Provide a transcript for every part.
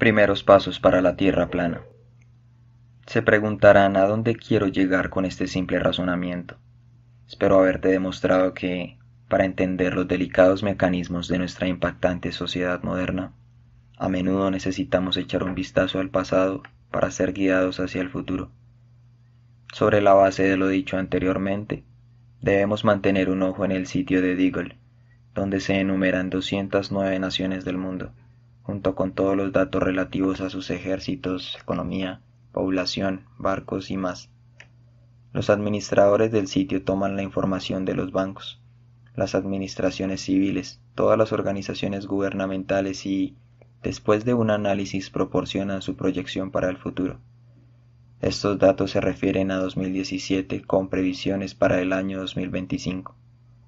Primeros pasos para la Tierra plana. Se preguntarán a dónde quiero llegar con este simple razonamiento. Espero haberte demostrado que, para entender los delicados mecanismos de nuestra impactante sociedad moderna, a menudo necesitamos echar un vistazo al pasado para ser guiados hacia el futuro. Sobre la base de lo dicho anteriormente, debemos mantener un ojo en el sitio de Deagle, donde se enumeran 209 naciones del mundo junto con todos los datos relativos a sus ejércitos, economía, población, barcos y más. Los administradores del sitio toman la información de los bancos, las administraciones civiles, todas las organizaciones gubernamentales y, después de un análisis, proporcionan su proyección para el futuro. Estos datos se refieren a 2017 con previsiones para el año 2025.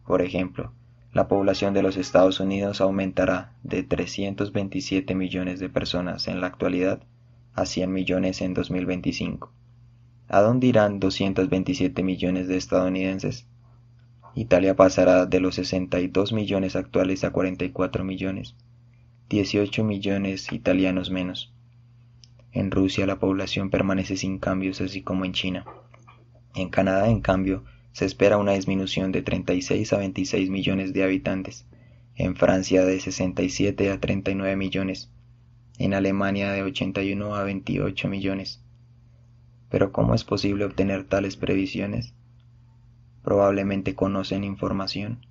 Por ejemplo, la población de los Estados Unidos aumentará de 327 millones de personas en la actualidad a 100 millones en 2025. ¿A dónde irán 227 millones de estadounidenses? Italia pasará de los 62 millones actuales a 44 millones, 18 millones italianos menos. En Rusia la población permanece sin cambios, así como en China. En Canadá, en cambio, se espera una disminución de 36 a 26 millones de habitantes, en Francia de 67 a 39 millones, en Alemania de 81 a 28 millones. Pero ¿cómo es posible obtener tales previsiones? Probablemente conocen información,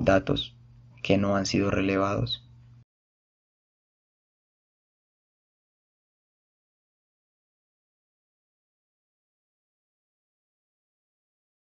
datos que no han sido relevados